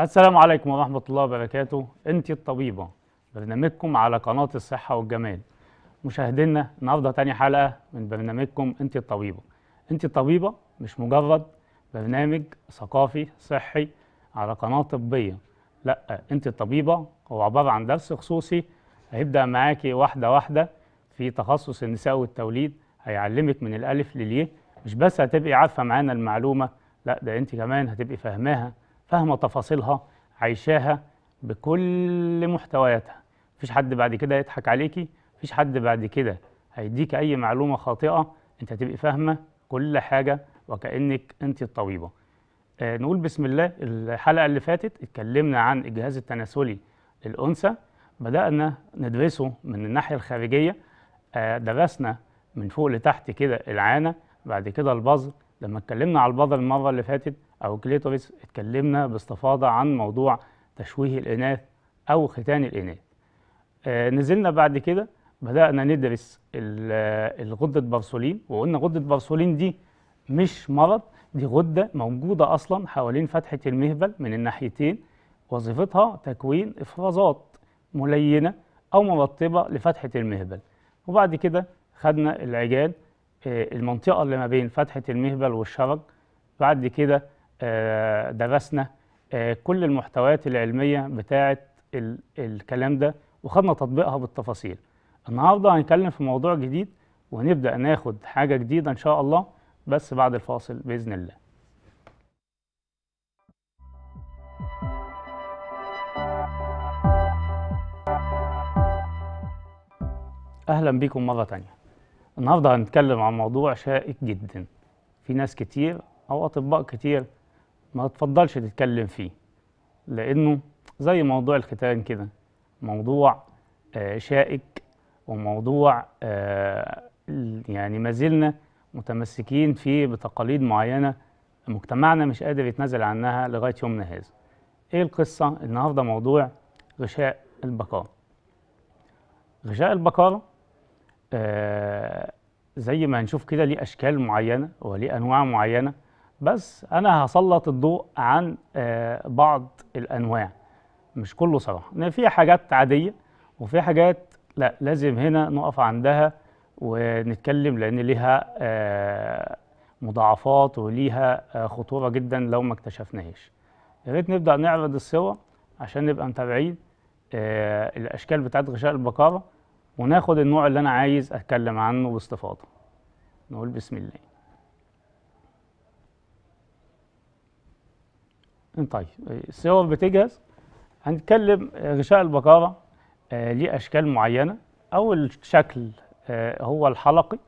السلام عليكم ورحمة الله وبركاته انت الطبيبة برنامجكم على قناة الصحة والجمال مشاهدينا النهاردة تاني حلقة من برنامجكم انت الطبيبة انت الطبيبة مش مجرد برنامج ثقافي صحي على قناة طبية لا انت الطبيبة هو عبارة عن درس خصوصي هيبدأ معاكي واحدة واحدة في تخصص النساء والتوليد هيعلمك من الألف لليه مش بس هتبقي عارفة معانا المعلومة لا ده انت كمان هتبقي فاهماها فاهمه تفاصيلها عايشاها بكل محتوياتها مفيش حد بعد كده يضحك عليكي مفيش حد بعد كده هيديك اي معلومه خاطئه انت هتبقي فاهمه كل حاجه وكانك انت الطبيبه آه نقول بسم الله الحلقه اللي فاتت اتكلمنا عن الجهاز التناسلي للانثى بدانا ندرسه من الناحيه الخارجيه آه درسنا من فوق لتحت كده العانه بعد كده البظر لما اتكلمنا على البضل المرة اللي فاتت أو كليتوريس اتكلمنا باستفاضة عن موضوع تشويه الإناث أو ختان الإناث آه نزلنا بعد كده بدأنا ندرس الغدة برسولين وقلنا غدة برسولين دي مش مرض دي غدة موجودة أصلا حوالين فتحة المهبل من الناحيتين وظيفتها تكوين إفرازات ملينة أو مرطبة لفتحة المهبل وبعد كده خدنا العجال آه، المنطقة اللي ما بين فتحة المهبل والشرج بعد كده آه، درسنا آه، كل المحتويات العلمية بتاعة الكلام ده وخدنا تطبيقها بالتفاصيل النهاردة هنتكلم في موضوع جديد وهنبدأ ناخد حاجة جديدة إن شاء الله بس بعد الفاصل بإذن الله أهلا بكم مرة تانية النهارده هنتكلم عن موضوع شائك جدا في ناس كتير او اطباء كتير ما تفضلش تتكلم فيه لانه زي موضوع الختان كده موضوع آه، شائك وموضوع آه، يعني ما زلنا متمسكين فيه بتقاليد معينه مجتمعنا مش قادر يتنازل عنها لغايه يومنا هذا ايه القصه النهارده موضوع غشاء البقره. غشاء البقاله آه، زي ما هنشوف كده ليه أشكال معينة وليه أنواع معينة بس أنا هسلط الضوء عن آه، بعض الأنواع مش كله صراحة إن في حاجات عادية وفي حاجات لا لازم هنا نقف عندها ونتكلم لأن ليها آه، مضاعفات وليها خطورة جدا لو ما اكتشفناهاش يا ريت نبدأ نعرض الصور عشان نبقى متابعين الأشكال بتاعت غشاء البقره وناخد النوع اللي أنا عايز أتكلم عنه باستفاضة نقول بسم الله إيه، طيب الصور بتجهز هنتكلم آه، غشاء البقرة آه، ليه أشكال معينة أول شكل آه، هو الحلقي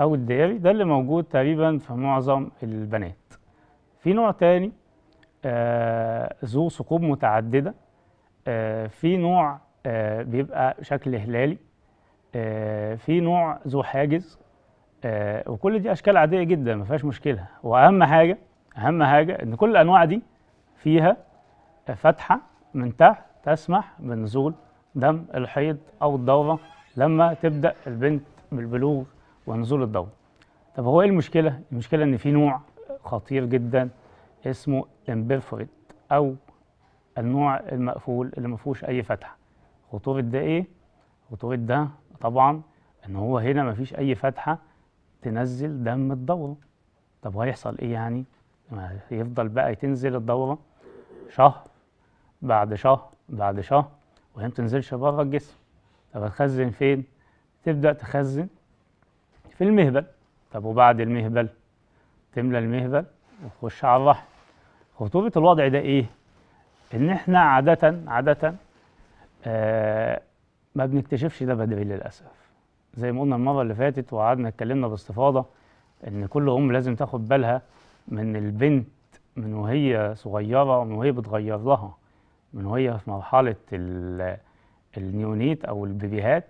أو الدائري ده اللي موجود تقريبا في معظم البنات في نوع تاني ذو ثقوب متعددة في نوع بيبقى شكل هلالي آه، في نوع ذو حاجز آه، وكل دي اشكال عاديه جدا ما فيهاش مشكله واهم حاجه اهم حاجه ان كل الانواع دي فيها فتحه من تحت تسمح بنزول دم الحيض او الدوره لما تبدا البنت بالبلوغ ونزول الدوره طب هو ايه المشكله المشكله ان في نوع خطير جدا اسمه امبيرفوريت او النوع المقفول اللي ما فيهوش اي فتحه خطوره ده ايه خطوره ده طبعا ان هو هنا مفيش اي فتحه تنزل دم الدوره طب وهيحصل ايه يعني يفضل بقى تنزل الدوره شهر بعد شهر بعد شهر وهي ما تنزلش بره الجسم طب هتخزن فين تبدا تخزن في المهبل طب وبعد المهبل تملى المهبل وتخش على الرحم خطوره الوضع ده ايه ان احنا عاده عاده آه ما بنكتشفش ده بدري للأسف زي ما قلنا المرة اللي فاتت وقعدنا اتكلمنا باستفاضة إن كل أم لازم تاخد بالها من البنت من وهي صغيرة ومن وهي بتغير لها من وهي في مرحلة النيونيت أو البيبيهات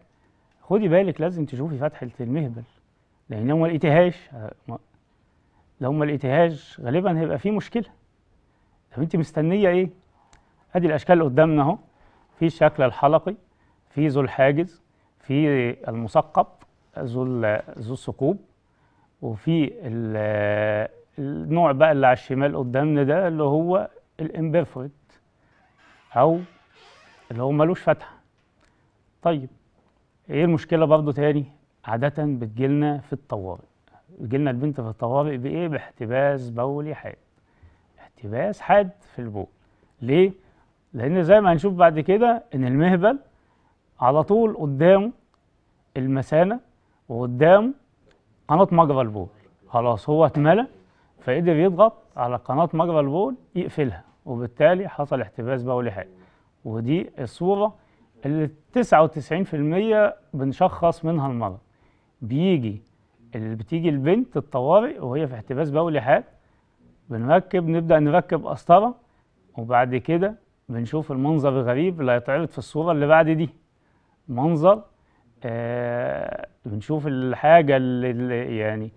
خدي بالك لازم تشوفي فتحة المهبل لأن لو ما لقيتيهاش لو ما لقيتيهاش غالبا هيبقى في مشكلة طب أنت مستنية إيه؟ أدي الأشكال قدامنا أهو في الشكل الحلقي في ذو الحاجز في المثقب ذو ذو الثقوب وفي النوع بقى اللي على الشمال قدامنا ده اللي هو الامبرفوريت او اللي هو ملوش فتحه طيب ايه المشكله برضو تاني عاده بتجيلنا في الطوارئ بتجيلنا البنت في الطوارئ بايه باحتباس بولي حاد احتباس حاد في البول ليه لان زي ما هنشوف بعد كده ان المهبل على طول قدامه المثانه وقدامه قناه مجرى البول خلاص هو اتملى فقدر يضغط على قناه مجرى البول يقفلها وبالتالي حصل احتباس بولي حاد ودي الصوره اللي 99% بنشخص منها المرض بيجي اللي بتيجي البنت الطوارئ وهي في احتباس بولي حاد بنركب نبدا نركب قسطره وبعد كده بنشوف المنظر الغريب اللي هيتعرض في الصوره اللي بعد دي منظر آه بنشوف الحاجه اللي يعني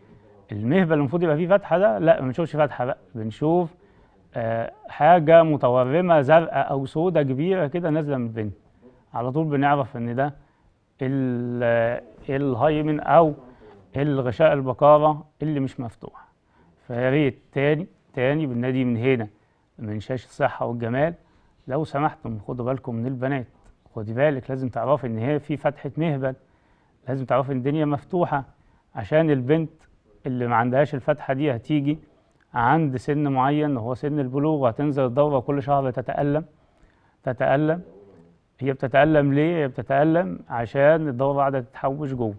المهبل المفروض يبقى فيه فتحه ده لا ما بنشوفش فتحه بقى بنشوف آه حاجه متورمه زرقاء او سوداء كبيره كده نازله من البنت على طول بنعرف ان ده آه، الهايمن او الغشاء البقاره اللي مش مفتوح فيا ريت تاني تاني بنادي من هنا من شاشه الصحه والجمال لو سمحتم خدوا بالكم من البنات خدي بالك لازم تعرفي ان هي في فتحه مهبل لازم تعرفي ان الدنيا مفتوحه عشان البنت اللي ما عندهاش الفتحه دي هتيجي عند سن معين وهو سن البلوغ وهتنزل الدوره كل شهر تتالم تتالم هي بتتالم ليه؟ هي بتتالم عشان الدوره قاعده تتحوش جوه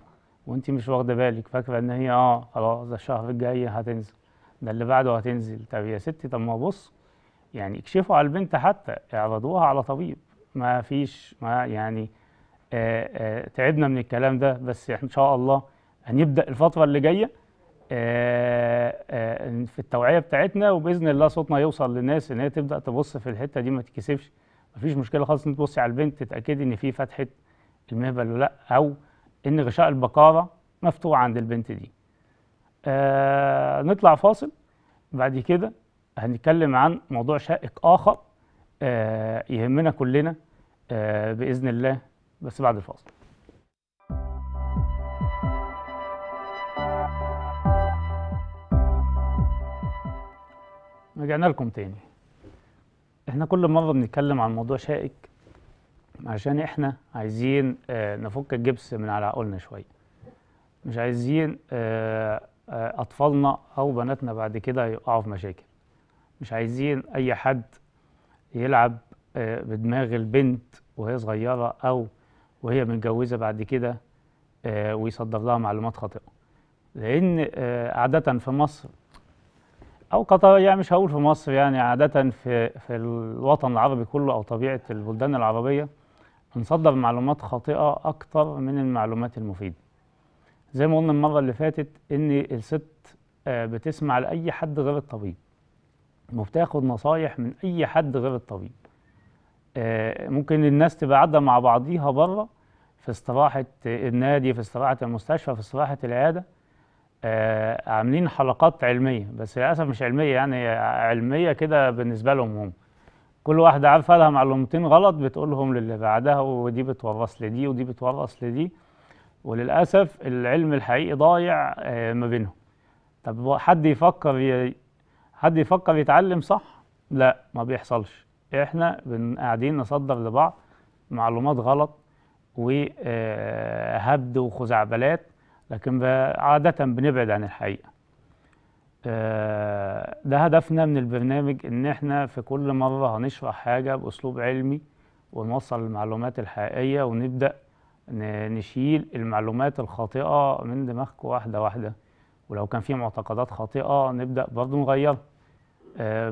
وانت مش واخده بالك فاكره ان هي اه خلاص ده الشهر الجاي هتنزل ده اللي بعده هتنزل طب يا ستي طب ما بص يعني اكشفوا على البنت حتى اعرضوها على طبيب ما فيش ما يعني آآ آه، آآ آه، تعبنا من الكلام ده بس ان شاء الله هنبدا الفتره اللي جايه آه، في التوعيه بتاعتنا وباذن الله صوتنا يوصل للناس ان هي تبدا تبص في الحته دي ما تتكسفش ما فيش مشكله خالص ان تبصي على البنت تتاكدي ان في فتحه المهبل ولا لا او ان غشاء البقاره مفتوح عند البنت دي نطلع فاصل بعد كده هنتكلم عن موضوع شائك اخر آه، يهمنا كلنا آه، باذن الله بس بعد الفاصل رجعنا لكم تاني احنا كل مره بنتكلم عن موضوع شائك عشان احنا عايزين آه، نفك الجبس من على عقولنا شويه مش عايزين اطفالنا او بناتنا بعد كده يقعوا في مشاكل مش عايزين اي حد يلعب آه، بدماغ البنت وهي صغيرة أو وهي متجوزة بعد كده آه، ويصدر لها معلومات خاطئة لأن آه، عادة في مصر أو قطر يعني مش هقول في مصر يعني عادة في, في الوطن العربي كله أو طبيعة البلدان العربية نصدر معلومات خاطئة أكتر من المعلومات المفيدة زي ما قلنا المرة اللي فاتت إن الست بتسمع لأي حد غير الطبيب وبتاخد نصايح من اي حد غير الطبيب آه، ممكن الناس تبقى قاعده مع بعضيها بره في استراحه النادي في استراحه المستشفى في استراحه العياده آه، عاملين حلقات علميه بس للاسف مش علميه يعني علميه كده بالنسبه لهم هم كل واحده عارفه لها معلومتين غلط بتقولهم للي بعدها ودي بتورث لدي ودي بتورث لدي وللاسف العلم الحقيقي ضايع آه، ما بينهم طب حد يفكر حد يفكر يتعلم صح لا ما بيحصلش احنا قاعدين نصدر لبعض معلومات غلط وهبد آه، وخزعبلات لكن عادة بنبعد عن الحقيقة آه، ده هدفنا من البرنامج ان احنا في كل مرة هنشرح حاجة باسلوب علمي ونوصل المعلومات الحقيقية ونبدأ نشيل المعلومات الخاطئة من دماغكم واحدة واحدة ولو كان في معتقدات خاطئه نبدا برضه نغيرها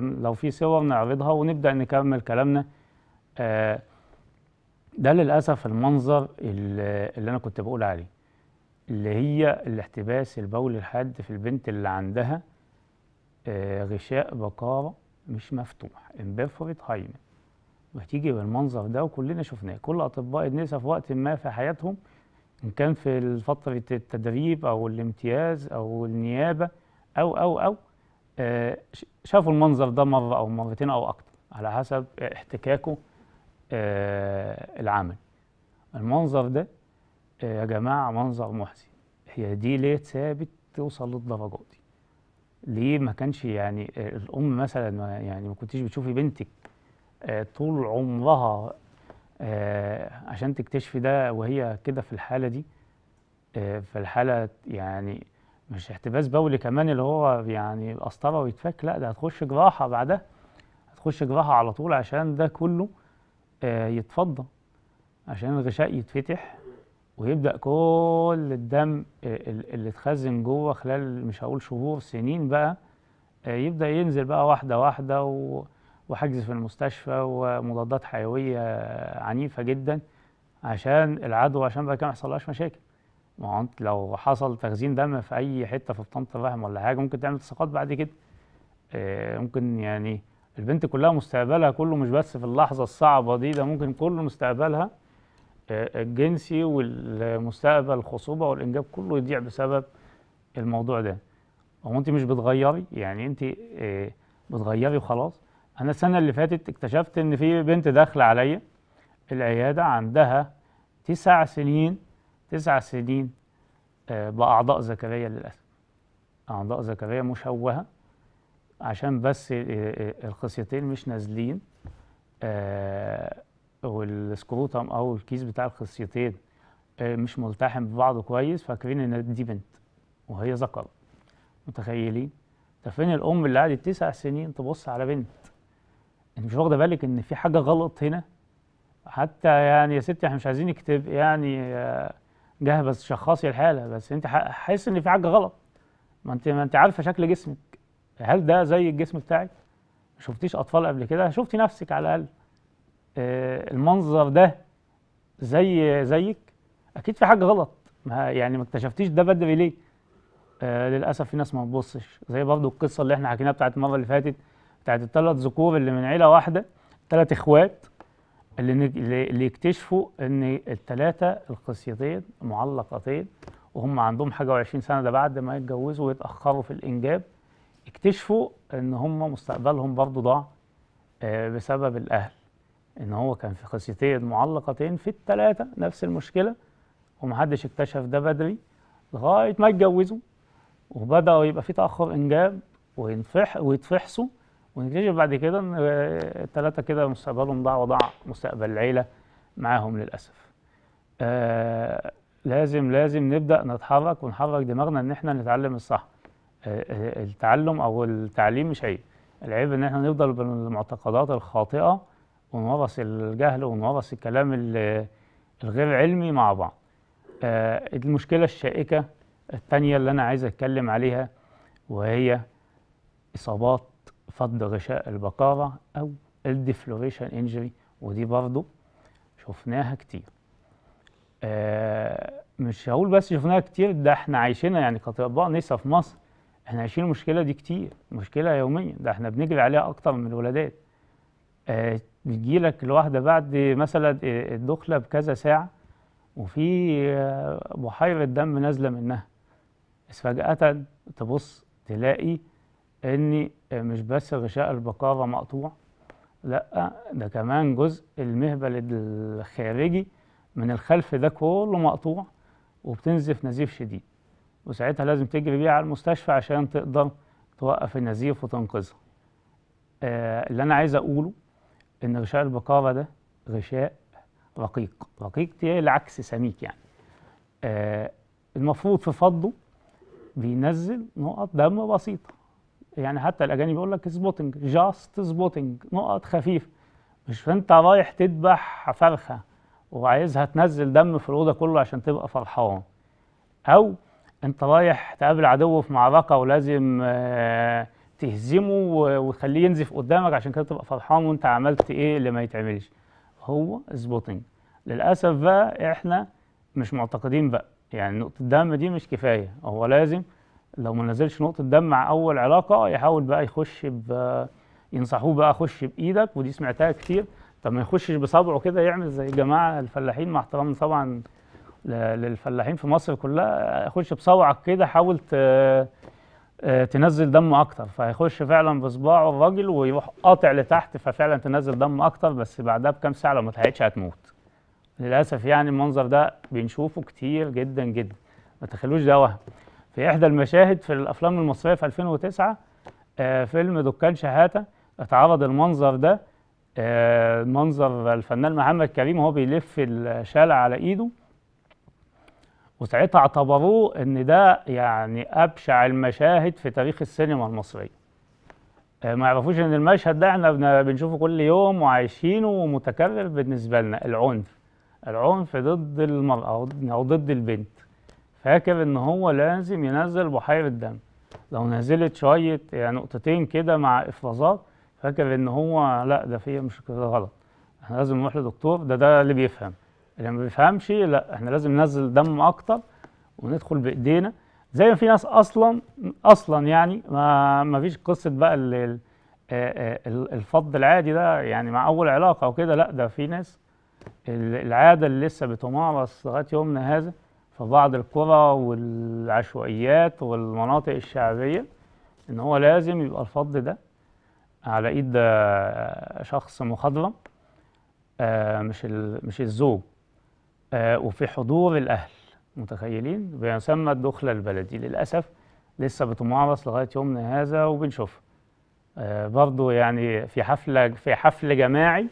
لو في صور نعرضها ونبدا نكمل كلامنا آه، ده للاسف المنظر اللي انا كنت بقول عليه اللي هي الاحتباس البولي الحاد في البنت اللي عندها آه، غشاء بقاره مش مفتوح امبرفوريت هايمن وهتيجي بالمنظر ده وكلنا شفناه كل اطباء النساء في وقت ما في حياتهم ان كان في فتره التدريب او الامتياز او النيابه او او او آه، شافوا المنظر ده مره او مرتين او اكتر على حسب احتكاكه آه، العمل المنظر ده آه، يا جماعه منظر محزن هي دي ليه ثابت توصل للدرجه دي ليه ما كانش يعني الام مثلا يعني ما كنتيش بتشوفي بنتك طول عمرها آه، عشان تكتشفي ده وهي كده في الحالة دي آه، في الحاله يعني مش احتباس بولي كمان اللي هو يعني قسطرة ويتفك لا ده هتخش جراحة بعدها هتخش جراحة على طول عشان ده كله آه، يتفضى عشان الغشاء يتفتح ويبدأ كل الدم اللي اتخزن جوه خلال مش هقول شهور سنين بقى يبدأ ينزل بقى واحدة واحدة و... وحجز في المستشفى ومضادات حيوية عنيفة جدا عشان العدوى عشان بعد كده ما يحصلهاش مشاكل ما انت لو حصل تخزين دم في اي حته في بطانه الرحم ولا حاجه ممكن تعمل تساقط بعد كده آه، ممكن يعني البنت كلها مستقبلها كله مش بس في اللحظه الصعبه دي ده ممكن كل مستقبلها آه، الجنسي والمستقبل الخصوبه والانجاب كله يضيع بسبب الموضوع ده هو انت مش بتغيري يعني انت آه، بتغيري وخلاص انا السنه اللي فاتت اكتشفت ان في بنت داخله عليا العياده عندها تسع سنين تسع سنين آه، باعضاء ذكريه للاسف اعضاء ذكريه مشوهه عشان بس آه، آه، الخصيتين مش نازلين والسكروتم او الكيس بتاع الخصيتين مش ملتحم ببعضه كويس فاكرين ان دي بنت وهي ذكر متخيلين ده فين الام اللي قعدت تسع سنين تبص على بنت انت مش واخده بالك ان في حاجه غلط هنا حتى يعني يا ستي احنا مش عايزين نكتب يعني آه، جه بس شخصي الحاله بس انت حاسس ان في حاجه غلط ما انت ما انت عارفه شكل جسمك هل ده زي الجسم بتاعك ما شفتيش اطفال قبل كده شفتي نفسك على الاقل آه، المنظر ده زي زيك اكيد في حاجه غلط ما يعني ما اكتشفتيش ده بدري ليه آه للاسف في ناس ما بتبصش زي برضو القصه اللي احنا حكيناها بتاعت المره اللي فاتت بتاعت الثلاث ذكور اللي من عيله واحده ثلاث اخوات اللي اللي يكتشفوا ان الثلاثه القصيتين معلقتين وهم عندهم حاجه و20 سنه ده بعد ما يتجوزوا ويتاخروا في الانجاب اكتشفوا ان هم مستقبلهم برضو ضاع آه، بسبب الاهل ان هو كان في قصيتين معلقتين في الثلاثه نفس المشكله ومحدش اكتشف ده بدري لغايه ما يتجوزوا وبداوا يبقى في تاخر انجاب وينفح ويتفحصوا ونكتشف بعد كده ان آه، الثلاثه كده مستقبلهم ضاع وضاع مستقبل العيله معاهم للاسف. آه لازم لازم نبدا نتحرك ونحرك دماغنا ان احنا نتعلم الصح. آه, آه، التعلم او التعليم مش عيب. العيب ان احنا نفضل بالمعتقدات الخاطئه ونورث الجهل ونورث الكلام الغير علمي مع بعض. آه المشكله الشائكه الثانيه اللي انا عايز اتكلم عليها وهي اصابات فض غشاء البقارة أو الديفلوريشن انجري ودي برضو شفناها كتير آه مش هقول بس شفناها كتير ده احنا عايشينها يعني كأطباء نسا في مصر احنا عايشين المشكلة دي كتير مشكلة يوميا ده احنا بنجري عليها أكتر من الولادات آه لك الواحدة بعد مثلا آه، الدخلة بكذا ساعة وفي آه، بحيرة دم نازلة منها فجأة تبص تلاقي ان مش بس غشاء البقارة مقطوع لا ده كمان جزء المهبل الخارجي من الخلف ده كله مقطوع وبتنزف نزيف شديد وساعتها لازم تجري بيها على المستشفى عشان تقدر توقف النزيف وتنقذها آه اللي انا عايز اقوله ان غشاء البقارة ده غشاء رقيق رقيق تيه العكس سميك يعني آه المفروض في فضه بينزل نقط دم بسيطه يعني حتى الاجانب يقول لك سبوتنج جاست سبوتنج نقط خفيفه مش انت رايح تذبح فرخه وعايزها تنزل دم في الاوضه كله عشان تبقى فرحان او انت رايح تقابل عدو في معركه ولازم آه، تهزمه وتخليه ينزف قدامك عشان كده تبقى فرحان وانت عملت ايه اللي ما يتعملش هو سبوتنج للاسف بقى احنا مش معتقدين بقى يعني نقطه الدم دي مش كفايه هو لازم لو ما نزلش نقطه دم مع اول علاقه يحاول بقى يخش ب ينصحوه بقى خش بايدك ودي سمعتها كتير طب ما يخشش بصبعه كده يعمل زي الجماعه الفلاحين مع احترام طبعا للفلاحين في مصر كلها خش بصبعك كده حاول آه، تنزل دم اكتر فيخش فعلا بصباعه الراجل ويروح قاطع لتحت ففعلا تنزل دم اكتر بس بعدها بكام ساعه لو ما اتحققتش هتموت للاسف يعني المنظر ده بنشوفه كتير جدا جدا ما تخلوش ده وهم في إحدى المشاهد في الأفلام المصرية في 2009 آه، فيلم دكان شحاتة اتعرض المنظر ده آه، منظر الفنان محمد كريم وهو بيلف الشال على إيده وساعتها اعتبروه ان ده يعني ابشع المشاهد في تاريخ السينما المصريه آه، ما يعرفوش ان المشهد ده احنا بنشوفه كل يوم وعايشينه ومتكرر بالنسبه لنا العنف العنف ضد المراه او ضد البنت فاكر ان هو لازم ينزل بحيرة دم لو نزلت شوية يعني نقطتين كده مع افرازات فاكر ان هو لا ده في مش كده غلط احنا لازم نروح لدكتور ده ده اللي بيفهم اللي ما بيفهمش لا احنا لازم ننزل دم اكتر وندخل بايدينا زي ما في ناس اصلا اصلا يعني ما ما فيش قصه بقى ال الفض العادي ده يعني مع اول علاقه وكده لا ده في ناس العاده اللي لسه بتمارس لغايه يومنا هذا في بعض القرى والعشوائيات والمناطق الشعبية إن هو لازم يبقى الفض ده على إيد آه، شخص مخضرم آه، مش مش الزوج آه، وفي حضور الأهل متخيلين بيسمى الدخلة البلدي للأسف لسه بتمارس لغاية يومنا هذا وبنشوفها برضه يعني في حفلة في حفل جماعي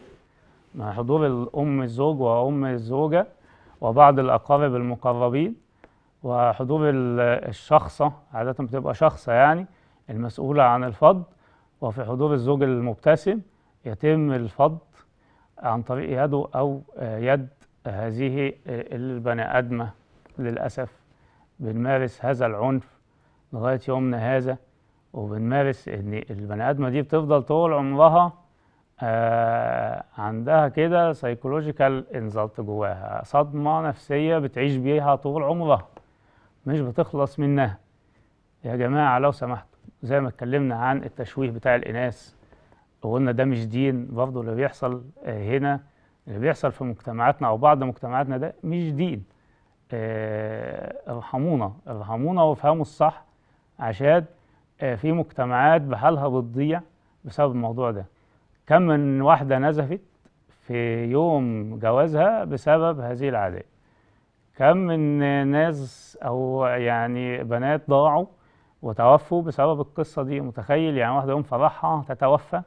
مع حضور الأم الزوج وأم الزوجة وبعض الأقارب المقربين وحضور الشخصة عادة بتبقى شخصة يعني المسؤولة عن الفض وفي حضور الزوج المبتسم يتم الفض عن طريق يده أو يد هذه البني آدمة للأسف بنمارس هذا العنف لغاية يومنا هذا وبنمارس إن البني آدمة دي بتفضل طول عمرها آه عندها كده سايكولوجيكال انزلت جواها صدمة نفسية بتعيش بيها طول عمرها مش بتخلص منها يا جماعة لو سمحتوا زي ما اتكلمنا عن التشويه بتاع الإناث وقلنا ده مش دين برضه اللي بيحصل آه، هنا اللي بيحصل في مجتمعاتنا أو بعض مجتمعاتنا ده مش دين آه ارحمونا ارحمونا وافهموا الصح عشان آه في مجتمعات بحالها بتضيع بسبب الموضوع ده كم من واحدة نزفت في يوم جوازها بسبب هذه العادات كم من ناس أو يعني بنات ضاعوا وتوفوا بسبب القصة دي متخيل يعني واحدة يوم فرحها تتوفى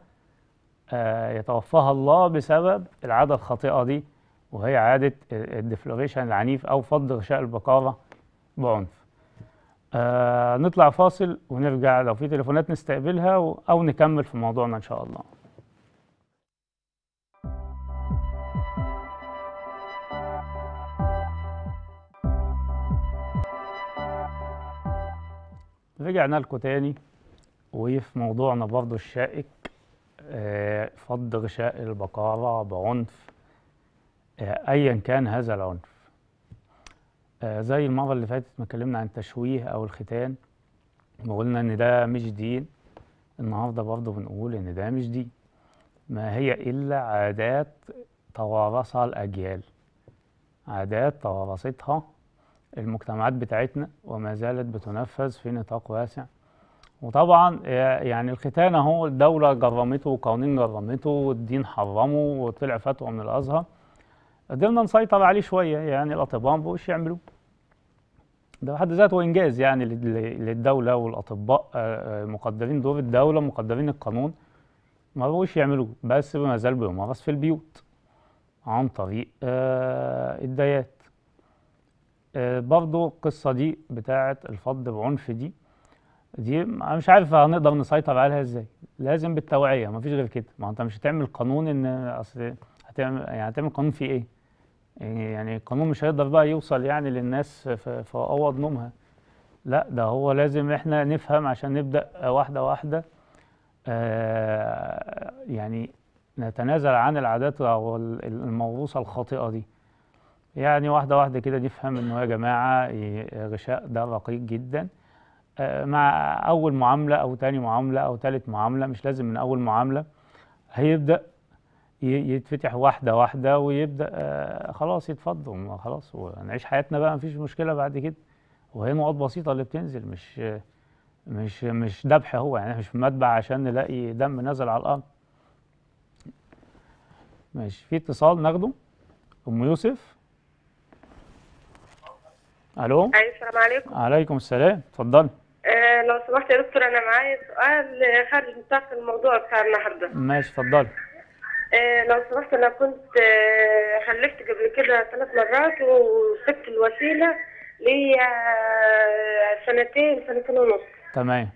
آه يتوفاها الله بسبب العادة الخاطئة دي وهي عادة الديفلوريشن العنيف أو فض غشاء البقارة بعنف آه نطلع فاصل ونرجع لو في تليفونات نستقبلها أو نكمل في موضوعنا إن شاء الله رجعنا لكم تاني وفي موضوعنا برضو الشائك آه، فض غشاء البقارة بعنف آه، أيا كان هذا العنف آه، زي المرة اللي فاتت ما اتكلمنا عن التشويه أو الختان وقلنا إن ده مش دين النهاردة برضو بنقول إن ده مش دين ما هي إلا عادات توارثها الأجيال عادات توارثتها المجتمعات بتاعتنا وما زالت بتنفذ في نطاق واسع وطبعا آه، يعني الختان اهو الدوله جرمته وقوانين جرمته والدين حرمه وطلع فتوى من الازهر قدرنا نسيطر عليه شويه يعني الاطباء ما بقوش يعملوه ده بحد ذاته انجاز يعني للدوله والاطباء آه، آه، مقدرين دور الدوله مقدرين القانون ما بقوش يعملوه بس ما زال بيمارس في البيوت عن طريق الدايات آه، برضو القصة دي بتاعة الفض بعنف دي دي انا مش عارف هنقدر نسيطر عليها ازاي لازم بالتوعية مفيش غير كده ما انت مش هتعمل قانون ان اصل هتعمل يعني هتعمل قانون فيه ايه يعني،, يعني القانون مش هيقدر بقى يوصل يعني للناس في اوض نومها لا ده هو لازم احنا نفهم عشان نبدأ واحدة واحدة آه، يعني نتنازل عن العادات او الموروثة الخاطئة دي يعني واحدة واحدة كده نفهم انه يا جماعة غشاء ده رقيق جدا آه، مع أول معاملة أو تاني معاملة أو تالت معاملة مش لازم من أول معاملة هيبدأ يتفتح واحدة واحدة ويبدأ آه، خلاص يتفضوا خلاص ونعيش حياتنا بقى مفيش مشكلة بعد كده وهي نقط بسيطة اللي بتنزل مش مش مش ذبح هو يعني مش في مدبع عشان نلاقي دم نازل على الأرض ماشي في اتصال ناخده أم يوسف الو ايوه السلام عليكم عليكم السلام اتفضلي آه لو سمحت يا دكتور انا معايا سؤال آه، خارج نطاق الموضوع بتاع النهارده ماشي اتفضلي آه، لو سمحت انا كنت آه، خلفت قبل كده ثلاث مرات وسبت الوسيله ليا سنتين سنتين ونص تمام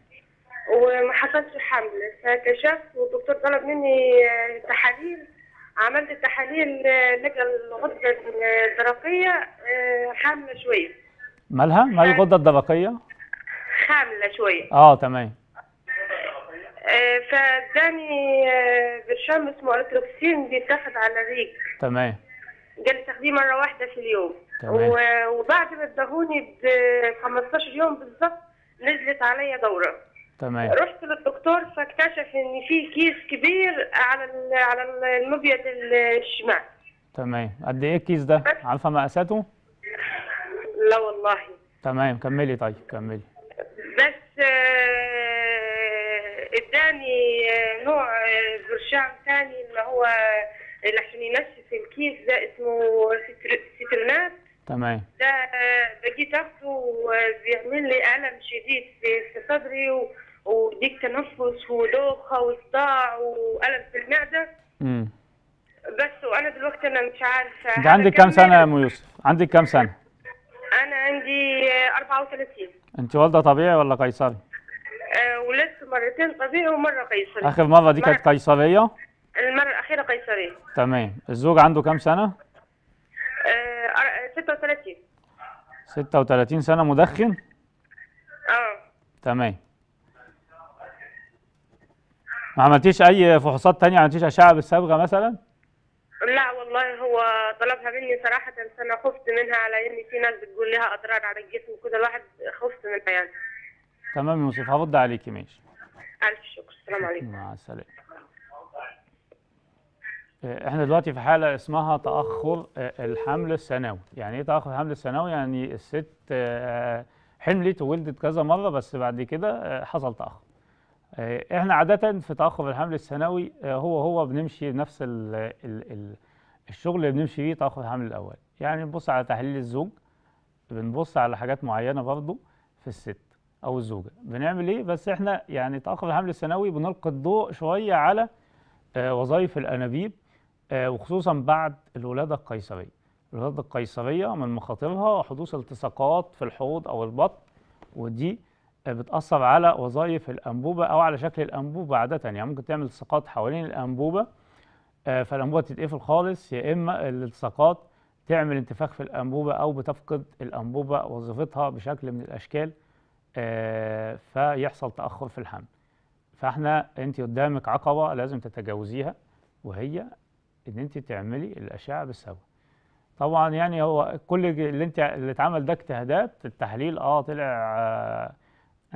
وما حصلش حمل فكشفت والدكتور طلب مني تحاليل عملت تحاليل لقى الغده الدرقيه حامله شويه مالها؟ ما هي الغده الدبقيه؟ خامله شويه اه تمام آه فاداني آه، برشام اسمه الاتروكسين بيتاخد على الريق تمام قال تاخديه مره واحده في اليوم تمام. وبعد ما اداهوني ب 15 يوم بالظبط نزلت عليا دوره تمام رحت للدكتور فاكتشف ان في كيس كبير على على المبيض الشمال تمام قد ايه الكيس ده عارفه مقاساته لا والله تمام كملي طيب كملي بس آه، اداني آه، نوع آه، برشام ثاني اللي هو اللي عشان ينشف الكيس ده اسمه سترونات تمام ده بجيت اخده وبيعمل لي الم شديد في صدري و... تنفس ودوخه وصداع والم في المعده امم بس وانا دلوقتي انا مش عارفه انت عندك كام سنه يا ام يوسف؟ عندك كام سنه؟ انا عندي 34 انت والده طبيعي ولا قيصري؟ آه، ولدت مرتين طبيعي ومره قيصري اخر مره دي كانت قيصريه؟ المره الاخيره قيصريه تمام الزوج عنده كام سنه؟ 36 آه، 36 سنه مدخن؟ اه تمام ما عملتيش اي فحوصات تانية ما عملتيش اشعه بالصبغه مثلا؟ لا والله هو طلبها مني صراحة أنا خفت منها على إن في ناس بتقول لها أضرار على الجسم وكده الواحد خفت منها يعني تمام يا يوسف هرد عليكي ماشي ألف شكر السلام عليكم مع السلامة آه، احنا دلوقتي في حالة اسمها تأخر آه، الحمل السنوي يعني ايه تأخر الحمل السنوي يعني الست آه، حملت وولدت كذا مرة بس بعد كده حصل تأخر آه، احنا عادة في تأخر الحمل السنوي آه، هو هو بنمشي نفس الـ الـ الـ الشغل اللي بنمشي فيه تأخر الحمل الأول يعني بنبص على تحليل الزوج بنبص على حاجات معينة برضه في الست أو الزوجة بنعمل إيه بس احنا يعني تأخر الحمل السنوي بنلقي الضوء شوية على آه، وظائف الأنابيب وخصوصا بعد الولادة القيصرية الولادة القيصرية من مخاطرها حدوث التصاقات في الحوض أو البطن ودي بتأثر على وظائف الأنبوبة أو على شكل الأنبوبة عادة يعني ممكن تعمل التصاقات حوالين الأنبوبة آه، فالأنبوبة تتقفل خالص يا إما الالتصاقات تعمل انتفاخ في الأنبوبة أو بتفقد الأنبوبة وظيفتها بشكل من الأشكال آه، فيحصل تأخر في الحمل فاحنا أنت قدامك عقبة لازم تتجاوزيها وهي إن أنت تعملي الأشعة بالسوا طبعا يعني هو كل اللي انت اللي اتعمل ده اجتهادات التحليل اه طلع آه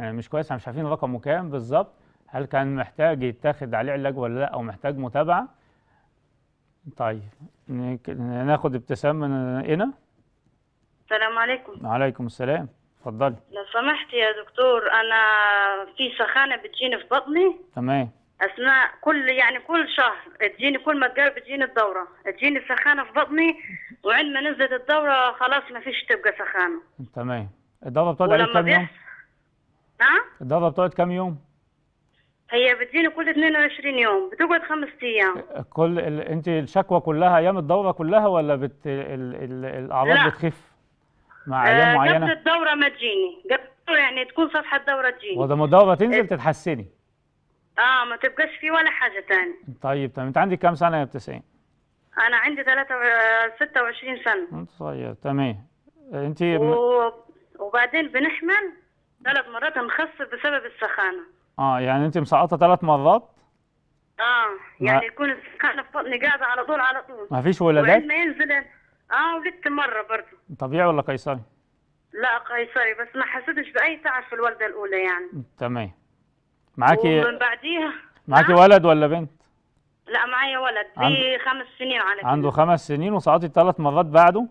آه، مش كويس احنا مش عارفين رقمه كام بالظبط هل كان محتاج يتاخد عليه علاج ولا لا او محتاج متابعه طيب ناخد ابتسام من هنا السلام عليكم وعليكم السلام اتفضلي لو سمحت يا دكتور انا في سخانه بتجيني في بطني تمام اثناء كل يعني كل شهر تجيني كل ما تقرب تجيني الدوره تجيني سخانه في بطني وعندما نزلت الدوره خلاص ما فيش تبقى سخانه تمام الدوره بتقعد عليك كام يوم؟ ها؟ الضربة بتقعد كام يوم؟ هي بتجيني كل 22 يوم بتقعد خمس ايام كل ال... انت الشكوى كلها ايام الدورة كلها ولا بت... ال... ال... الاعراض لا. بتخف مع ايام آه معينة؟ قبل الدورة ما تجيني قبل يعني تكون صفحة الدورة تجيني وده ما الدورة تنزل آه. تتحسني اه ما تبقاش في ولا حاجة تاني طيب تمام انت عندك كام سنة يا ابتسام؟ انا عندي 26 آه، سنة انت طيب، صغير تمام انت و... وبعدين بنحمل ثلاث مرات مخسر بسبب السخانه اه يعني انت مسقطه ثلاث مرات اه يعني يكون السخانه في بطني قاعده على طول على طول ما فيش ولادات ما ينزل اه ولدت مره برضه طبيعي ولا قيصري لا قيصري بس ما حسيتش باي تعب في الوالده الاولى يعني تمام معاكي ومن بعديها معاكي آه؟ ولد ولا بنت لا معايا ولد عند... خمس سنين على عنده خمس سنين وسقطت ثلاث مرات بعده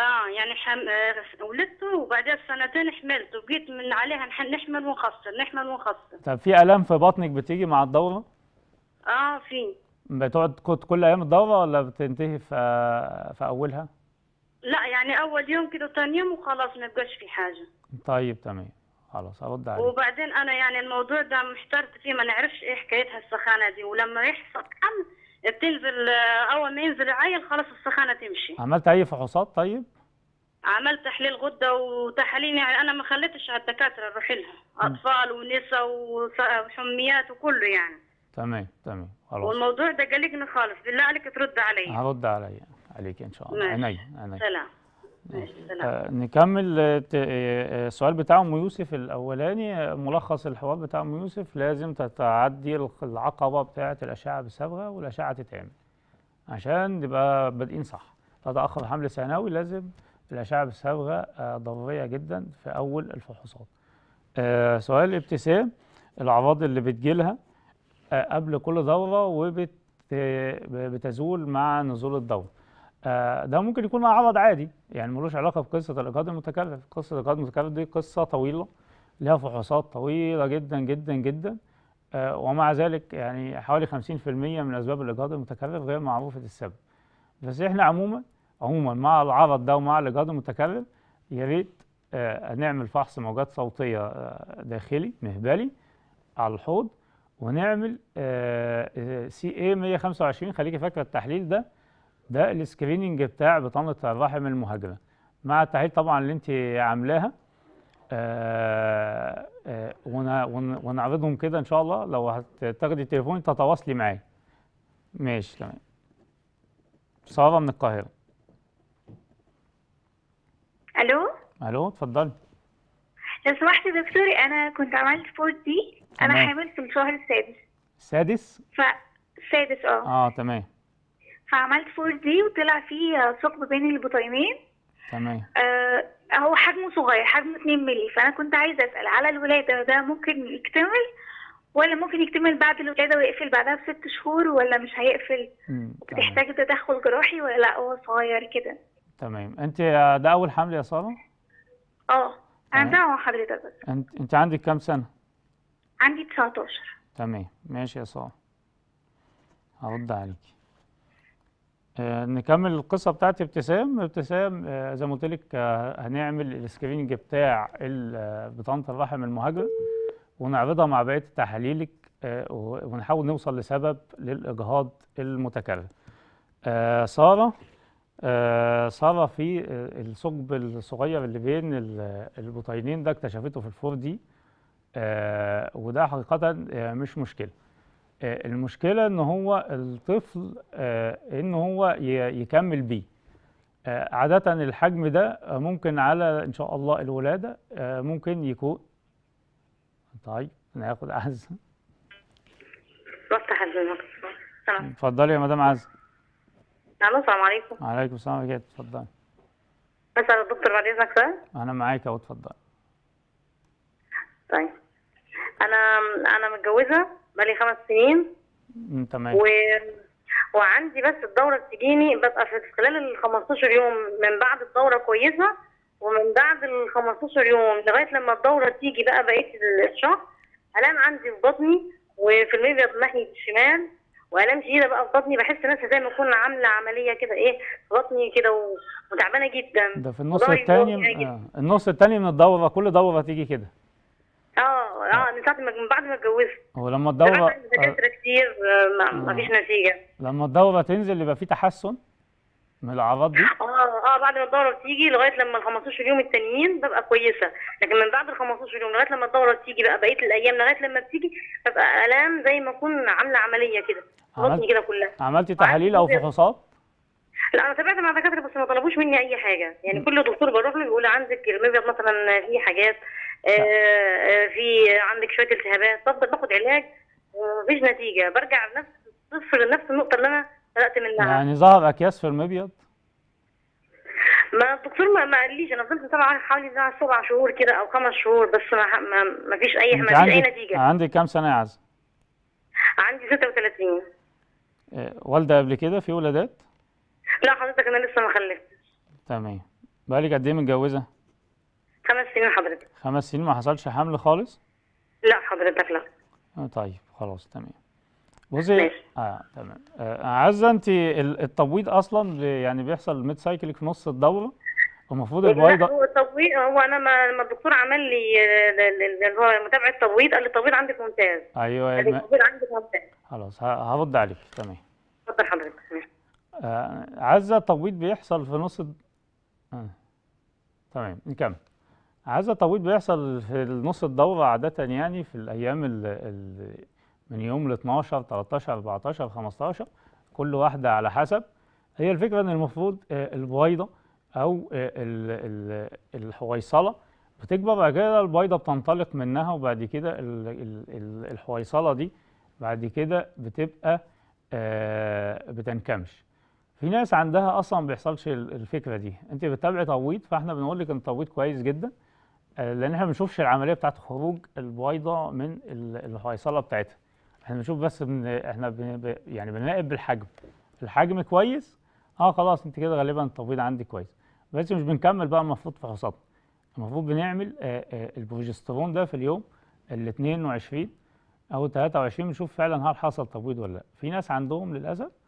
اه يعني حم... آه، ولدت وبعدها سنتين حملت وبقيت من عليها نحمل ونخسر نحمل ونخسر طب في الام في بطنك بتيجي مع الدوره؟ اه في بتقعد كل ايام الدوره ولا بتنتهي في في اولها؟ لا يعني اول يوم كده ثاني يوم وخلاص ما بقاش في حاجه طيب تمام خلاص ارد عليك وبعدين انا يعني الموضوع ده محترت فيه ما نعرفش ايه حكايتها السخانه دي ولما يحصل حمل بتنزل آه، اول ما ينزل العيل خلاص السخانه تمشي عملت اي فحوصات طيب عملت تحليل غده وتحاليل يعني انا ما خليتش على الدكاتره نروح لها اطفال ونساء وحميات وكله يعني تمام تمام خلاص والموضوع ده قلقني خالص بالله عليك ترد عليا هرد عليا عليك ان شاء الله عيني عيني سلام آه، نكمل آه، آه، السؤال بتاع ام يوسف الاولاني ملخص الحوار بتاع ام يوسف لازم تتعدي العقبه بتاعه الاشعه بالصبغه والاشعه تتعمل عشان نبقى بادئين صح تتاخر حمل ثانوي لازم الاشعه بالصبغه ضروريه جدا في اول الفحوصات سؤال ابتسام الاعراض اللي بتجيلها قبل كل دوره وبتزول مع نزول الدوره آه، ده ممكن يكون عرض عادي يعني ملوش علاقه بقصه الايجاد المتكلف قصه الايجاد المتكلف دي قصه طويله لها فحوصات طويله جدا جدا جدا آه، ومع ذلك يعني حوالي 50% من اسباب الايجاد المتكلف غير معروفه السبب بس احنا عموما عموما مع العرض ده ومع الايجاد المتكلف يا ريت آه، نعمل فحص موجات صوتيه داخلي مهبلي على الحوض ونعمل سي اي 125 خليكي فاكره التحليل ده ده السكريننج بتاع بطانه الرحم المهاجره مع التحاليل طبعا اللي انت عاملاها آه، آه، ونعرضهم كده ان شاء الله لو هتاخدي التليفون تتواصلي معايا ماشي تمام ساره من القاهره الو الو اتفضلي لو سمحت يا دكتوري انا كنت عملت فور دي انا حامل في الشهر السادس السادس؟ ف السادس اه اه تمام فعملت 4 دي وطلع فيه ثقب بين البطينين تمام آه هو حجمه صغير حجمه 2 مللي فانا كنت عايزه اسال على الولاده ده ممكن يكتمل ولا ممكن يكتمل بعد الولاده ويقفل بعدها بست شهور ولا مش هيقفل بتحتاج تدخل جراحي ولا لا هو صغير كده تمام انت ده اول حمل يا ساره اه انا مع حضرتك انت انت عندك كام سنه عندي 19 تمام ماشي يا ساره هرد عليكي آه، نكمل القصه بتاعت ابتسام ابتسام آه، زي ما قلت لك آه، هنعمل السكريننج بتاع بطانه الرحم المهاجره ونعرضها مع بقيه تحاليلك ونحاول نوصل لسبب للاجهاض المتكرر ساره ساره في الثقب الصغير اللي بين البطينين ده اكتشفته في الفور دي وده حقيقه مش مشكله آه، المشكلة ان هو الطفل آه، ان هو يكمل بيه آه، عادة الحجم ده ممكن على ان شاء الله الولادة ممكن يكون طيب ناخد عز بفتح الميكروفون اتفضلي يا مدام عز الو السلام عليكم وعليكم السلام ورحمة الله اتفضلي انا الدكتور بعد اذنك سؤال انا معاك اهو اتفضلي طيب انا انا متجوزه بقالي خمس سنين تمام و... وعندي بس الدوره بتجيني ببقى في خلال ال 15 يوم من بعد الدوره كويسه ومن بعد ال 15 يوم لغايه لما الدوره تيجي بقى بقيه الشهر الام عندي في بطني وفي المبيض ناحيه الشمال والام شديده بقى في بطني بحس نفسي زي ما اكون عامله عمليه كده ايه في بطني كده وتعبانه جدا ده في النص الثاني آه، النص الثاني من الدوره كل دوره تيجي كده آه،, اه اه من ساعه من بعد ما اتجوزت ولما الدوره دكاتره كتير ما, آه. فيش نتيجه لما الدوره تنزل يبقى في تحسن من الاعراض دي؟ اه اه بعد ما الدوره بتيجي لغايه لما ال 15 يوم التانيين ببقى كويسه، لكن من بعد ال 15 يوم لغايه لما الدوره بتيجي بقى بقيه الايام لغايه لما بتيجي ببقى الام زي ما اكون عامله عمليه كده بطني كده كلها عملتي تحاليل او فحوصات؟ لا انا تابعت مع دكاتره بس ما طلبوش مني اي حاجه يعني كل دكتور بروح له بيقول عندك المبيض مثلا في حاجات آه،, نعم. آه في عندك شويه التهابات بفضل باخد علاج ومفيش آه، نتيجه برجع لنفس الصفر لنفس النقطه اللي انا بدات منها يعني ظهر اكياس في المبيض ما الدكتور ما, قاليش انا فضلت طبعا حوالي سبع شهور كده او خمس شهور بس ما ما, ما فيش اي ما فيش اي نتيجه عندي كام سنه يا عزه؟ عندي 36 آه، والده قبل كده في ولادات؟ لا حضرتك انا لسه ما خلفتش تمام بقالك قد ايه متجوزه خمس سنين حضرتك خمس سنين ما حصلش حمل خالص لا حضرتك لا آه طيب خلاص تمام بصي اه تمام آه عايزه انت التبويض اصلا يعني بيحصل ميد سايكل في نص الدوره المفروض البويضه هو التبويض هو انا ما الدكتور عمل لي آه، اللي هو متابعه التبويض قال لي التبويض عندك ممتاز ايوه التبويض عندك ممتاز خلاص هرد عليك تمام اتفضل حضرتك آه، عزة تبويض بيحصل في نص آه. تمام نكمل عزة تبويض بيحصل في نص الدورة عادة يعني في الأيام ال ال من يوم ال 12 13 14 15 كل واحدة على حسب هي الفكرة إن المفروض آه، البويضة أو آه، الحويصلة بتكبر بعد كده البيضة بتنطلق منها وبعد كده الحويصلة دي بعد كده بتبقى بتنكمش في ناس عندها اصلا ما بيحصلش الفكره دي انت بتتابعي تبويض فاحنا بنقول لك ان التبويض كويس جدا آه، لان احنا ما بنشوفش العمليه بتاعت خروج البويضه من الفيصله بتاعتها احنا بنشوف بس من احنا بن يعني بنراقب بالحجم الحجم كويس اه خلاص انت كده غالبا التبويض عندك كويس بس مش بنكمل بقى المفروض فحوصاتنا المفروض بنعمل آه، آه، البروجسترون ده في اليوم ال 22 او 23 نشوف فعلا هل حصل تبويض ولا لا في ناس عندهم للاسف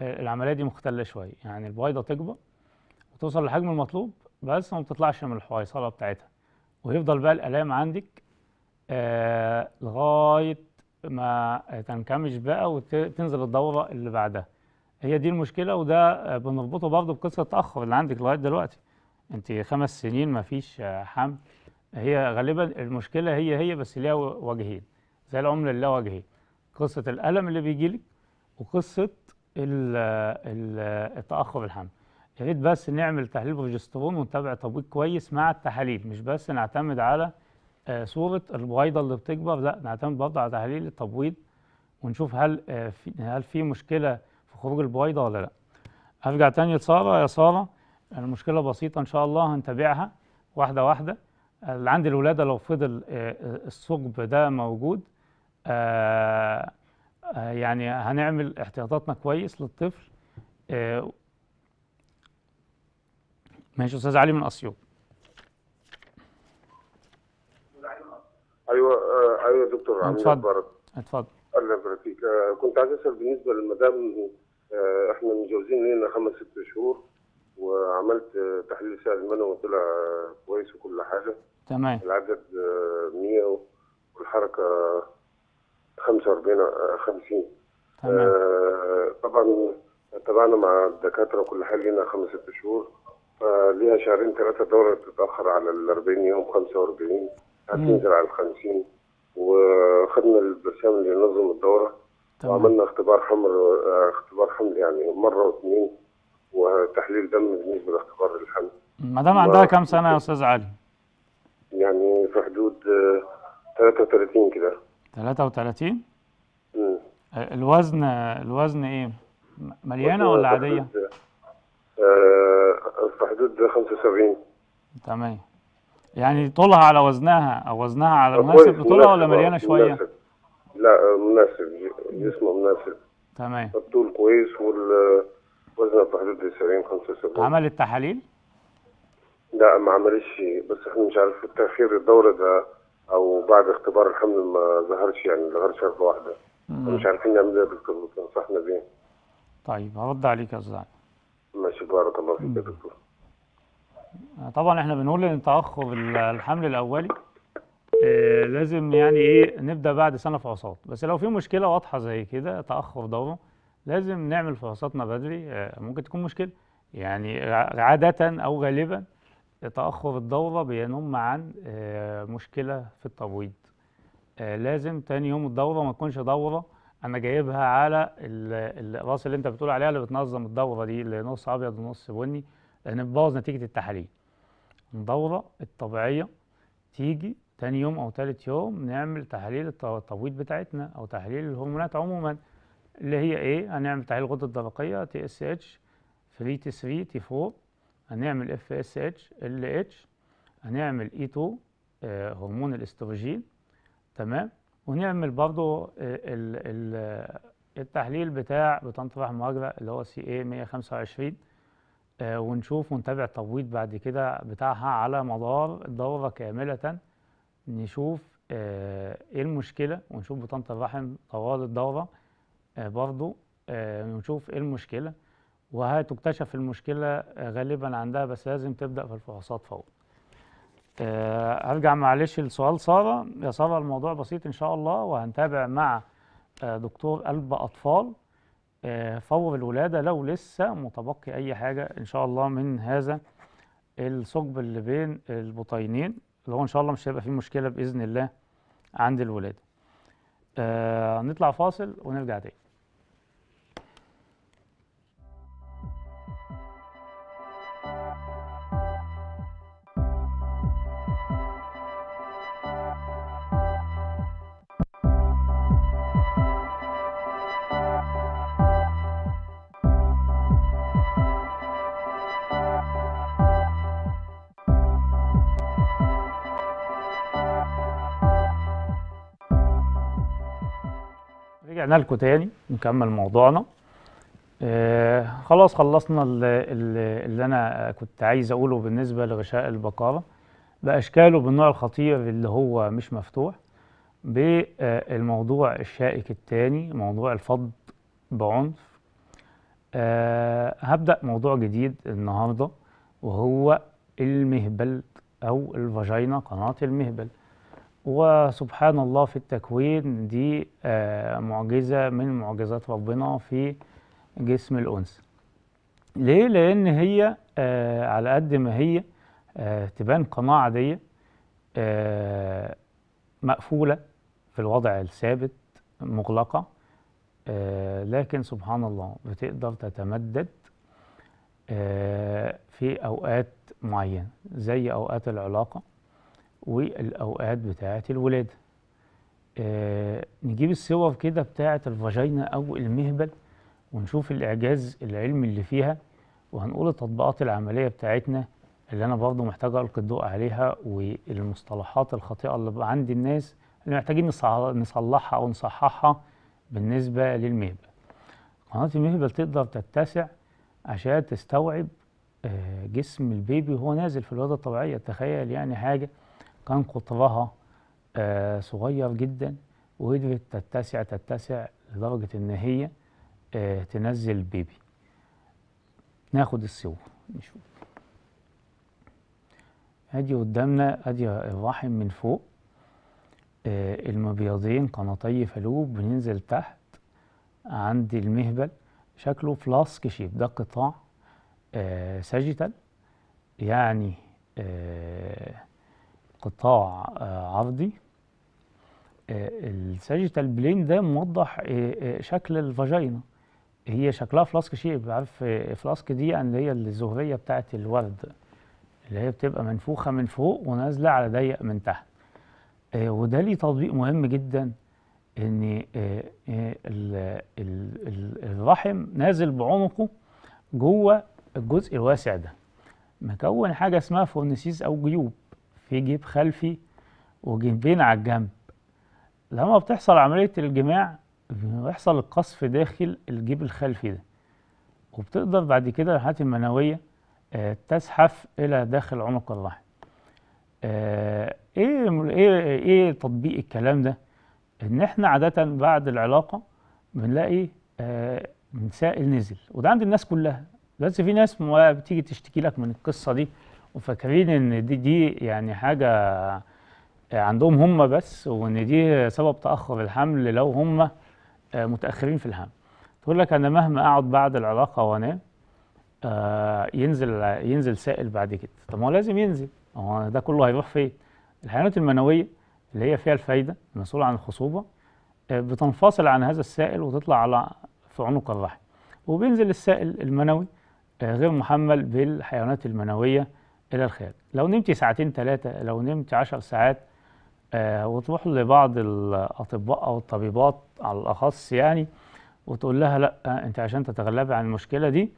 العمليه دي مختله شويه يعني البويضه تكبر وتوصل للحجم المطلوب بس ما بتطلعش من الحويصله بتاعتها ويفضل بقى الالام عندك آه لغايه ما تنكمش بقى وتنزل الدوره اللي بعدها هي دي المشكله وده بنربطه برضه بقصه التاخر اللي عندك لغايه دلوقتي انت خمس سنين ما فيش حمل هي غالبا المشكله هي هي بس ليها وجهين زي العمله اللي لها وجهين قصه الالم اللي بيجي لك وقصه التاخر الحمل يا ريت بس نعمل تحليل بروجسترون ونتابع تبويض كويس مع التحاليل مش بس نعتمد على آه، صوره البويضه اللي بتكبر لا نعتمد برضه على تحاليل التبويض ونشوف هل آه، في هل في مشكله في خروج البويضه ولا لا ارجع تاني لساره يا ساره المشكله بسيطه ان شاء الله هنتابعها واحده واحده عند الولاده لو فضل آه، الثقب ده موجود آه آه، يعني هنعمل احتياطاتنا كويس للطفل آه، ماشي استاذ علي من اسيوط ايوه آه، ايوه دكتور عمرو اتفضل اتفضل الله يبارك فيك كنت عايز اسال بالنسبه للمدام احنا متجوزين لنا خمس ست شهور وعملت تحليل سعر المنوي وطلع كويس وكل حاجه تمام العدد 100 والحركه 45 50 آه،, آه طبعا تابعنا مع الدكاتره وكل حاجه لنا خمس ست شهور فليها شهرين ثلاثه دوره بتتاخر على ال 40 يوم 45 هتنزل على ال 50 وخدنا البرسام اللي ينظم الدوره طبعا. وعملنا اختبار حمر آه، اختبار حمل يعني مره واثنين وتحليل دم بالنسبه لاختبار الحمل. ما دام عندها كم سنه يا استاذ علي؟ يعني في حدود 33 آه، كده. 33 الوزن الوزن ايه مليانه ولا عاديه في حدود 75 آه، تمام يعني طولها على وزنها او وزنها على مناسب لطولها ولا مليانه شويه لا مناسب جسمه مناسب تمام الطول كويس والوزن في حدود 70 75 عمل التحاليل لا ما عملش بس احنا مش عارف التاخير الدوره ده او بعد اختبار الحمل ما ظهرش يعني ظهر شرطه واحده مش عارفين نعمل ايه يا دكتور تنصحنا بيه طيب هرد عليك يا استاذ علي ماشي بارك الله فيك يا دكتور طبعا احنا بنقول ان تاخر الحمل الاولي آه لازم يعني ايه نبدا بعد سنه فحوصات بس لو في مشكله واضحه زي كده تاخر دوره لازم نعمل فحوصاتنا بدري آه ممكن تكون مشكله يعني عاده او غالبا تأخر الدورة بينم عن آه، مشكلة في التبويض آه، لازم تاني يوم الدورة ما تكونش دورة أنا جايبها على الراس اللي أنت بتقول عليها اللي بتنظم الدورة دي اللي نص أبيض ونص بني لأن بتبوظ نتيجة التحاليل الدورة الطبيعية تيجي تاني يوم أو تالت يوم نعمل تحاليل التبويض بتاعتنا أو تحاليل الهرمونات عموما اللي هي إيه؟ هنعمل تحاليل الغدة الدرقية تي اس اتش 3 تي 3 تي 4 هنعمل اف اس اتش ال اتش هنعمل e اي آه، 2 هرمون الاستروجين تمام ونعمل برضو آه، آه، التحليل بتاع بتنطرح مجرى اللي هو سي اي 125 ونشوف ونتابع التبويض بعد كده بتاعها على مدار الدورة كاملة نشوف ايه المشكلة ونشوف بطنة الرحم طوال الدورة برضو ونشوف ايه المشكلة وهتكتشف المشكلة آه، غالبا عندها بس لازم تبدأ في الفحوصات فوق أرجع آه، معلش لسؤال سارة يا سارة الموضوع بسيط إن شاء الله وهنتابع مع آه، دكتور قلب أطفال فور الولادة لو لسه متبقي أي حاجة إن شاء الله من هذا الثقب اللي بين البطينين اللي هو إن شاء الله مش هيبقى فيه مشكلة بإذن الله عند الولادة نطلع فاصل ونرجع تاني رجعنا لكم تاني نكمل موضوعنا آه خلاص خلصنا اللي, اللي انا كنت عايز اقوله بالنسبه لغشاء البقره باشكاله بالنوع الخطير اللي هو مش مفتوح بالموضوع آه، الشائك التاني موضوع الفض بعنف آه هبدا موضوع جديد النهارده وهو المهبل او الفاجينا قناه المهبل وسبحان الله في التكوين دي آه، معجزة من معجزات ربنا في جسم الأنثى ليه؟ لأن هي آه، على قد ما هي آه، تبان قناعة عادية مقفولة في الوضع الثابت مغلقة لكن سبحان الله بتقدر تتمدد في أوقات معينة زي أوقات العلاقة والأوقات بتاعة الولادة آه نجيب الصور كده بتاعة الفاجينا أو المهبل ونشوف الإعجاز العلمي اللي فيها وهنقول التطبيقات العملية بتاعتنا اللي أنا برضو محتاج ألقي الضوء عليها والمصطلحات الخاطئة اللي عند الناس اللي محتاجين نصلحها أو نصححها بالنسبة للمهبل قناة المهبل تقدر تتسع عشان تستوعب آه، جسم البيبي وهو نازل في الولاده الطبيعيه تخيل يعني حاجه كان قطرها آه، صغير جدا وقدرت تتسع تتسع لدرجة إن هي آه، تنزل بيبي ناخد الصور نشوف ادي قدامنا ادي الرحم من فوق آه المبيضين قناطي فالوب بننزل تحت عند المهبل شكله فلاسك شيب ده قطاع آه ساجيتال يعني آه قطاع آه، عرضي آه، الساجيتال بلين ده موضح آه، شكل الفاجينا هي شكلها فلاسك شيب عارف فلاسك دي يعني اللي هي الزهريه بتاعه الورد اللي هي بتبقى منفوخه من فوق ونازله على ضيق من تحت وده ليه تطبيق مهم جدا ان الرحم نازل بعنقه جوه الجزء الواسع ده مكون حاجه اسمها فورنسيس او جيوب في جيب خلفي وجيبين على الجنب لما بتحصل عملية الجماع بيحصل القصف داخل الجيب الخلفي ده وبتقدر بعد كده الحالات المنوية آه تزحف إلى داخل عنق الرحم آه إيه, إيه, إيه تطبيق الكلام ده؟ إن إحنا عادة بعد العلاقة بنلاقي آه من سائل نزل وده عند الناس كلها بس في ناس بتيجي تشتكي لك من القصة دي وفاكرين ان دي دي يعني حاجه آه، عندهم هم بس وان دي سبب تاخر الحمل لو هم آه، متاخرين في الحمل تقول لك انا مهما اقعد بعد العلاقه وانام آه، ينزل ينزل سائل بعد كده طب ما هو لازم ينزل هو ده كله هيروح فين الحيوانات المنويه اللي هي فيها الفايده المسؤوله عن الخصوبه بتنفصل عن هذا السائل وتطلع على في عنق الرحم وبينزل السائل المنوي غير محمل بالحيوانات المنويه إلى الخيال لو نمتي ساعتين ثلاثة لو نمتي عشر ساعات آه وتروح لبعض الأطباء أو الطبيبات على الأخص يعني وتقول لها لا أنت عشان تتغلبي عن المشكلة دي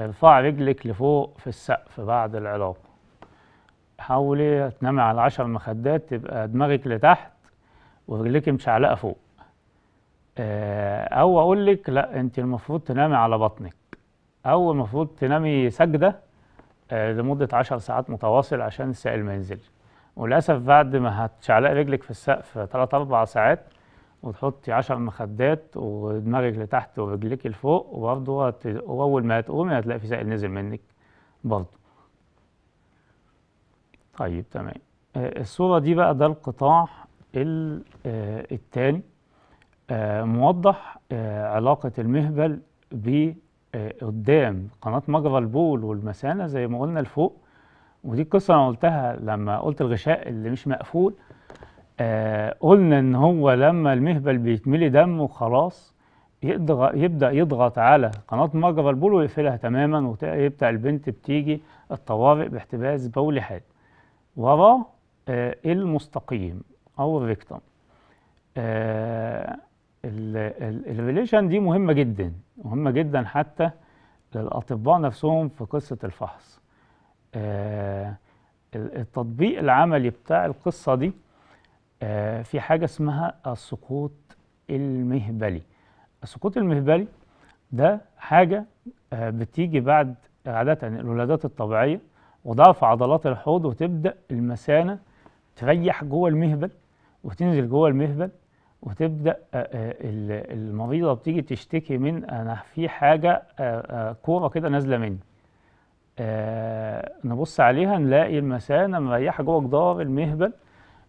ارفعي رجلك لفوق في السقف بعد العلاقه حاولي تنامي على عشر مخدات تبقى دماغك لتحت ورجلك مشعلقة فوق آه أو أقول لك لا أنت المفروض تنامي على بطنك أو المفروض تنامي سجدة آه، لمدة 10 ساعات متواصل عشان السائل ما ينزلش وللأسف بعد ما هتشعلق رجلك في السقف 3 4 ساعات وتحطي 10 مخدات ودماغك لتحت ورجلك لفوق وبرضه أول وأول ما هتقومي هتلاقي في سائل نزل منك برضه طيب تمام آه، الصورة دي بقى ده القطاع الثاني آه، موضح علاقة المهبل بالمهبل قدام قناة مجرى البول والمثانة زي ما قلنا لفوق ودي القصة أنا قلتها لما قلت الغشاء اللي مش مقفول آه قلنا إن هو لما المهبل بيتملي دم وخلاص يبدأ يضغط على قناة مجرى البول ويقفلها تماما ويبدأ البنت بتيجي الطوارئ باحتباس بولي حاد وراه آه المستقيم أو الريكتم آه الريليشن دي مهمه جدا مهمه جدا حتى للاطباء نفسهم في قصه الفحص آه التطبيق العملي بتاع القصه دي آه في حاجه اسمها السقوط المهبلي السقوط المهبلي ده حاجه آه بتيجي بعد عاده الولادات الطبيعيه وضعف عضلات الحوض وتبدا المثانه تريح جوه المهبل وتنزل جوه المهبل وتبدا آه، آه، المريضه بتيجي تشتكي من انا في حاجه آه، كوره كده نازله مني نبص عليها نلاقي المثانه مريحه جوه جدار المهبل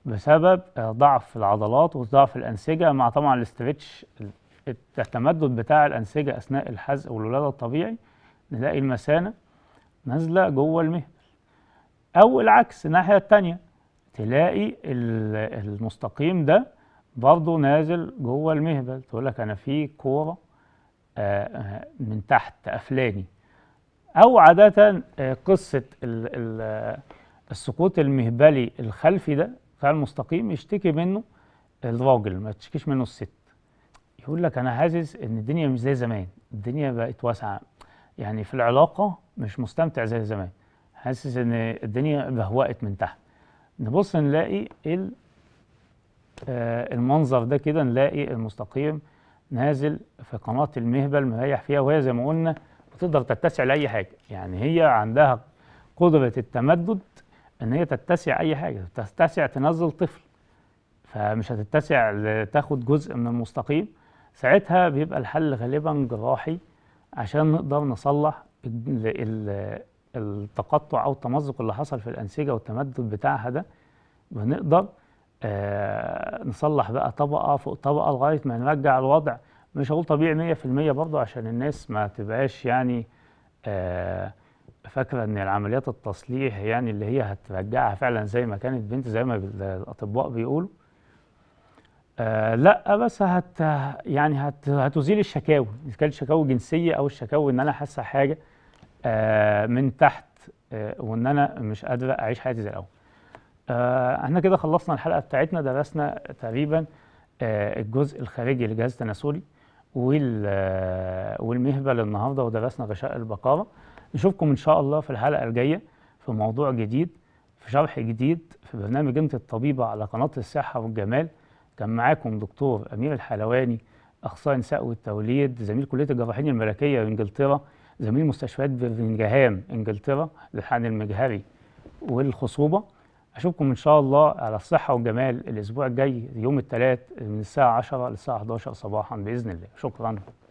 بسبب ضعف العضلات وضعف الانسجه مع طبعا الاسترتش التمدد بتاع الانسجه اثناء الحزق والولاده الطبيعي نلاقي المثانه نازله جوه المهبل او العكس الناحيه الثانيه تلاقي المستقيم ده برضه نازل جوه المهبل تقول لك انا في كوره آه، آه، من تحت قفلاني او عاده آه، قصه السقوط المهبلي الخلفي ده بتاع المستقيم يشتكي منه الراجل ما تشكيش منه الست يقول لك انا حاسس ان الدنيا مش زي زمان الدنيا بقت واسعه يعني في العلاقه مش مستمتع زي زمان حاسس ان الدنيا بهوقت من تحت نبص نلاقي آه، المنظر ده كده نلاقي المستقيم نازل في قناة المهبل مريح فيها وهي زي ما قلنا بتقدر تتسع لأي حاجة يعني هي عندها قدرة التمدد إن هي تتسع أي حاجة تتسع تنزل طفل فمش هتتسع تاخد جزء من المستقيم ساعتها بيبقى الحل غالبا جراحي عشان نقدر نصلح التقطع أو التمزق اللي حصل في الأنسجة والتمدد بتاعها ده بنقدر آه نصلح بقى طبقه فوق طبقه لغايه ما نرجع الوضع مش هقول طبيعي 100% برضه عشان الناس ما تبقاش يعني آه فاكره ان العمليات التصليح يعني اللي هي هترجعها فعلا زي ما كانت بنت زي ما الاطباء بيقولوا آه لا بس هت يعني هت هتزيل الشكاوي اذا كانت شكاوي جنسيه او الشكاوي ان انا حاسه حاجه آه من تحت آه وان انا مش قادره اعيش حياتي زي الاول آه احنا كده خلصنا الحلقه بتاعتنا درسنا تقريبا آه الجزء الخارجي التناسلي وال آه، والمهبل النهارده ودرسنا غشاء البقره نشوفكم ان شاء الله في الحلقه الجايه في موضوع جديد في شرح جديد في برنامج انت الطبيبه على قناه الصحه والجمال كان معاكم دكتور امير الحلواني اخصائي نساء والتوليد زميل كليه الجراحين الملكيه بانجلترا زميل مستشفيات برمنجهام انجلترا للحقن المجهري والخصوبه اشوفكم ان شاء الله على الصحه والجمال الاسبوع الجاي يوم الثلاث من الساعه 10 للساعه 11 صباحا باذن الله شكرا